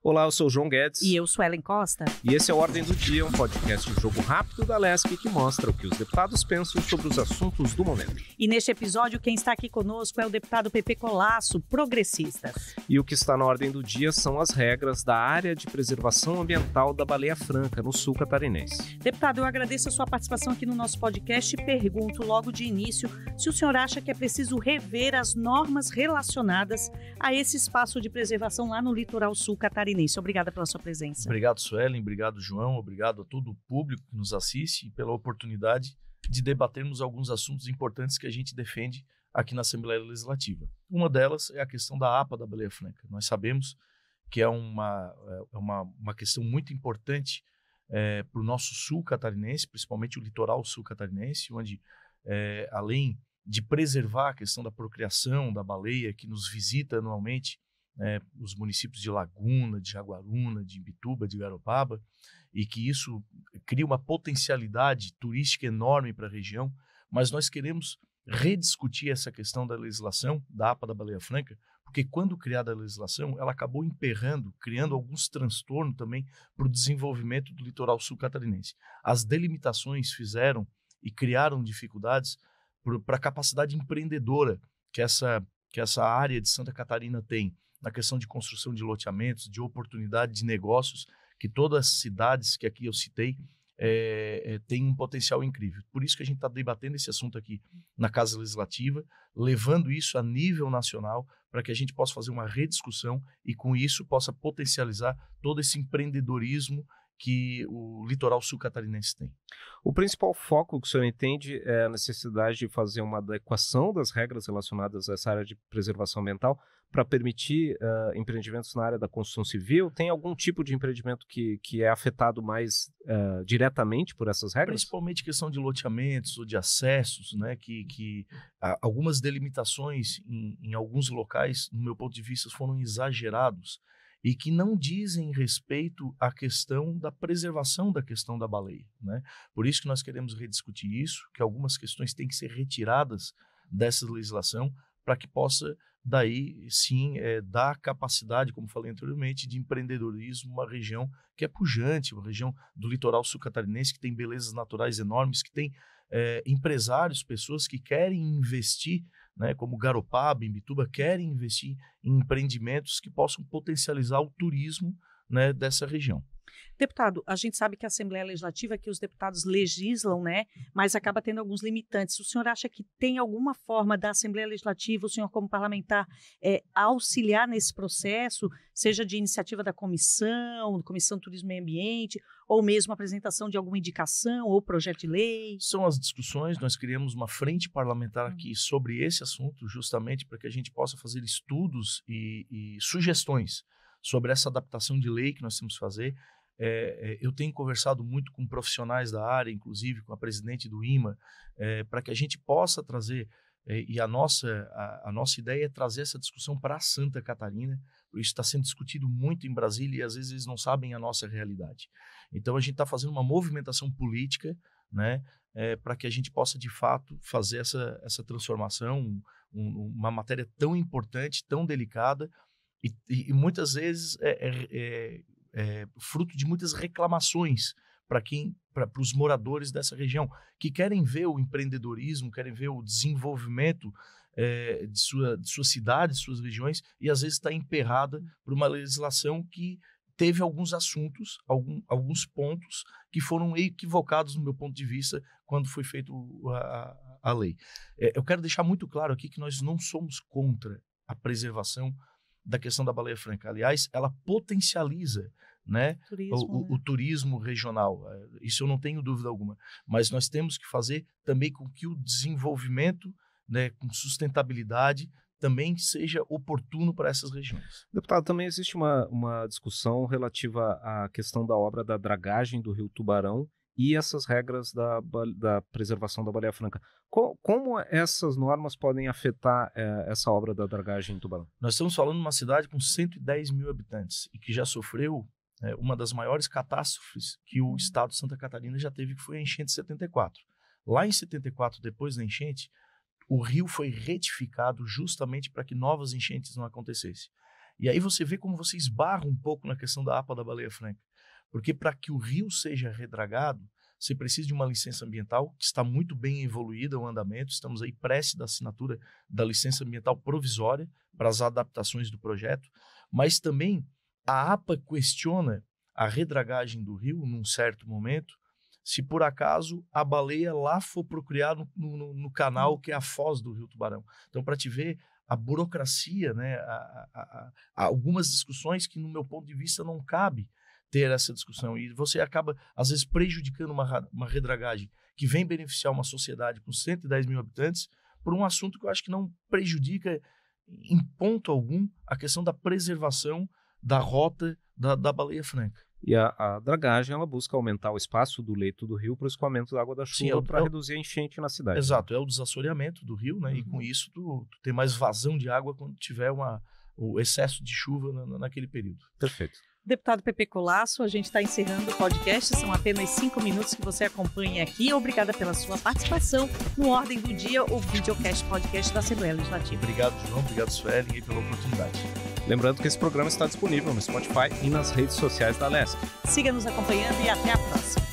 Olá, eu sou o João Guedes. E eu sou Ellen Costa. E esse é o Ordem do Dia, um podcast de jogo rápido da Lesk que mostra o que os deputados pensam sobre os assuntos do momento. E neste episódio, quem está aqui conosco é o deputado Pepe Colasso, progressista. E o que está na Ordem do Dia são as regras da área de preservação ambiental da Baleia Franca, no sul catarinense. Deputado, eu agradeço a sua participação aqui no nosso podcast e pergunto logo de início se o senhor acha que é preciso rever as normas relacionadas a esse espaço de preservação lá no litoral sul catarinense. Catarinense. Obrigada pela sua presença. Obrigado, Suelen. Obrigado, João. Obrigado a todo o público que nos assiste e pela oportunidade de debatermos alguns assuntos importantes que a gente defende aqui na Assembleia Legislativa. Uma delas é a questão da APA da Baleia Franca. Nós sabemos que é uma, é uma, uma questão muito importante é, para o nosso sul catarinense, principalmente o litoral sul catarinense, onde, é, além de preservar a questão da procriação da baleia que nos visita anualmente né, os municípios de Laguna, de Jaguaruna, de Imbituba, de Garopaba, e que isso cria uma potencialidade turística enorme para a região, mas nós queremos rediscutir essa questão da legislação da APA da Baleia Franca, porque quando criada a legislação, ela acabou emperrando, criando alguns transtornos também para o desenvolvimento do litoral sul catarinense. As delimitações fizeram e criaram dificuldades para a capacidade empreendedora que essa, que essa área de Santa Catarina tem na questão de construção de loteamentos, de oportunidade de negócios, que todas as cidades que aqui eu citei é, é, têm um potencial incrível. Por isso que a gente está debatendo esse assunto aqui na Casa Legislativa, levando isso a nível nacional, para que a gente possa fazer uma rediscussão e, com isso, possa potencializar todo esse empreendedorismo que o litoral sul catarinense tem. O principal foco que o senhor entende é a necessidade de fazer uma adequação das regras relacionadas a essa área de preservação ambiental para permitir uh, empreendimentos na área da construção civil? Tem algum tipo de empreendimento que, que é afetado mais uh, diretamente por essas regras? Principalmente questão de loteamentos ou de acessos, né? que, que algumas delimitações em, em alguns locais, no meu ponto de vista, foram exagerados e que não dizem respeito à questão da preservação da questão da baleia. Né? Por isso que nós queremos rediscutir isso, que algumas questões têm que ser retiradas dessa legislação para que possa daí sim é, dar capacidade, como falei anteriormente, de empreendedorismo, uma região que é pujante, uma região do litoral sul-catarinense que tem belezas naturais enormes, que tem é, empresários, pessoas que querem investir né, como Garopaba, Imbituba, querem investir em empreendimentos que possam potencializar o turismo né, dessa região. Deputado, a gente sabe que a Assembleia Legislativa, que os deputados legislam, né? Mas acaba tendo alguns limitantes. O senhor acha que tem alguma forma da Assembleia Legislativa, o senhor como parlamentar, é, auxiliar nesse processo, seja de iniciativa da comissão, Comissão Turismo e Meio Ambiente, ou mesmo apresentação de alguma indicação ou projeto de lei? São as discussões, nós criamos uma frente parlamentar hum. aqui sobre esse assunto, justamente para que a gente possa fazer estudos e, e sugestões sobre essa adaptação de lei que nós temos que fazer. É, é, eu tenho conversado muito com profissionais da área, inclusive com a presidente do IMA, é, para que a gente possa trazer, é, e a nossa, a, a, nossa ideia é trazer essa discussão para Santa Catarina, isso está sendo discutido muito em Brasília e às vezes eles não sabem a nossa realidade. Então a gente está fazendo uma movimentação política né, é, para que a gente possa de fato fazer essa, essa transformação, um, um, uma matéria tão importante, tão delicada, e, e, e muitas vezes é, é é, fruto de muitas reclamações para quem para os moradores dessa região que querem ver o empreendedorismo, querem ver o desenvolvimento é, de, sua, de sua cidade, de suas regiões, e às vezes está emperrada por uma legislação que teve alguns assuntos, algum, alguns pontos que foram equivocados no meu ponto de vista quando foi feita a, a lei. É, eu quero deixar muito claro aqui que nós não somos contra a preservação da questão da baleia franca. Aliás, ela potencializa né? Turismo, o, né? o, turismo regional. É, isso eu não tenho dúvida alguma. Mas nós temos que fazer também com que o desenvolvimento, né, com sustentabilidade, também seja oportuno para essas regiões. Deputado, também existe uma, uma discussão relativa à questão da obra da dragagem do Rio Tubarão e essas regras da, da preservação da baleia franca. Co como essas normas podem afetar é, essa obra da dragagem em Tubarão? Nós estamos falando de uma cidade com 110 mil habitantes e que já sofreu é, uma das maiores catástrofes que o uhum. estado de Santa Catarina já teve, que foi a enchente de 74. Lá em 74, depois da enchente, o rio foi retificado justamente para que novas enchentes não acontecessem. E aí você vê como você esbarra um pouco na questão da APA da baleia franca. Porque para que o rio seja redragado, você precisa de uma licença ambiental que está muito bem evoluída o andamento. Estamos aí prece da assinatura da licença ambiental provisória para as adaptações do projeto, mas também a APA questiona a redragagem do rio num certo momento, se por acaso a baleia lá for procriar no, no, no canal que é a foz do rio Tubarão. Então, para te ver a burocracia, né, a, a, a, algumas discussões que, no meu ponto de vista, não cabe ter essa discussão. E você acaba, às vezes, prejudicando uma, uma redragagem que vem beneficiar uma sociedade com 110 mil habitantes por um assunto que eu acho que não prejudica em ponto algum a questão da preservação da rota da, da baleia franca. E a, a, dragagem ela busca aumentar o espaço do leito do rio para o escoamento da água da chuva é para é reduzir a enchente na cidade. Né? Exato, né? é o desassoreamento do rio, né? Uhum. E com isso tu, tu tem mais vazão de água quando tiver uma, o excesso de chuva na, naquele período. Perfeito. Deputado Pepe Colasso, a gente está encerrando o podcast. São apenas cinco minutos que você acompanha aqui. Obrigada pela sua participação no Ordem do Dia, o videocast podcast da Assembleia Legislativa. Obrigado, João. Obrigado, Sueli, pela oportunidade. Lembrando que esse programa está disponível no Spotify e nas redes sociais da LESC. Siga nos acompanhando e até a próxima.